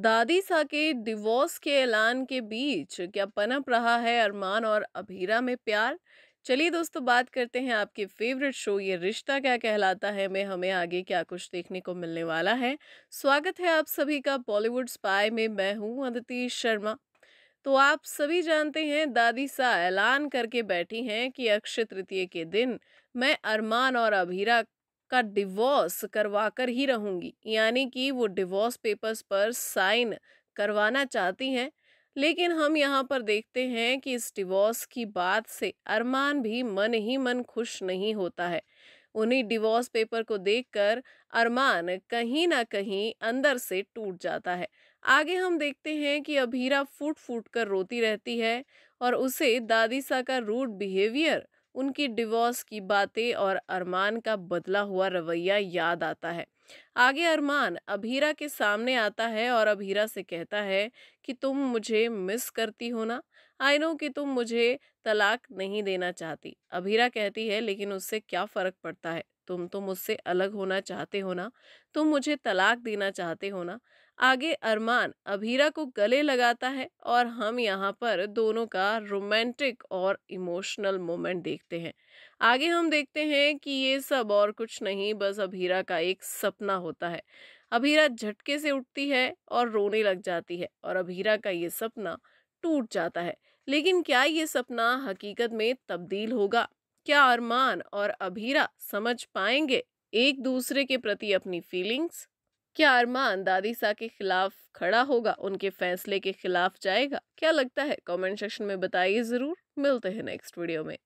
दादी सा के डिवोर्स के ऐलान के बीच क्या पनप रहा है अरमान और अभीरा में प्यार चलिए दोस्तों बात करते हैं आपके फेवरेट शो ये रिश्ता क्या कहलाता है में हमें आगे क्या कुछ देखने को मिलने वाला है स्वागत है आप सभी का बॉलीवुड स्पाई में मैं हूँ अदिति शर्मा तो आप सभी जानते हैं दादी सा ऐलान करके बैठी हैं कि अक्षय तृतीय के दिन मैं अरमान और अभीरा का डिवोर्स कर ही रहूँगी यानी कि वो डिवोर्स पेपर्स पर साइन करवाना चाहती हैं लेकिन हम यहाँ पर देखते हैं कि इस डिवोर्स की बात से अरमान भी मन ही मन खुश नहीं होता है उन्हीं डिवोर्स पेपर को देखकर अरमान कहीं ना कहीं अंदर से टूट जाता है आगे हम देखते हैं कि अभीरा फूट फूट कर रोती रहती है और उसे दादी सा का रूड बिहेवियर उनकी डिवोर्स की बातें और अरमान का बदला हुआ रवैया याद आता है आगे अरमान अभीरा के सामने आता है और अभीरा से कहता है कि तुम मुझे मिस करती हो ना आई नो कि तुम मुझे तलाक नहीं देना चाहती अभीरा कहती है लेकिन उससे क्या फ़र्क पड़ता है तुम तो मुझसे अलग होना चाहते हो ना तुम मुझे तलाक देना चाहते हो ना आगे अरमान अभीरा को गले लगाता है और हम यहाँ पर दोनों का रोमांटिक और इमोशनल मोमेंट देखते हैं आगे हम देखते हैं कि ये सब और कुछ नहीं बस अभीरा का एक सपना सपना होता है अभीरा झटके से उठती है और रोने लग जाती है और अभीरा का ये सपना टूट जाता है लेकिन क्या ये सपना हकीकत में तब्दील होगा क्या अरमान और अभीरा समझ पाएंगे एक दूसरे के प्रति अपनी फीलिंग्स क्या अरमान दादी सा के खिलाफ खड़ा होगा उनके फैसले के खिलाफ जाएगा क्या लगता है कमेंट सेक्शन में बताइए ज़रूर मिलते हैं नेक्स्ट वीडियो में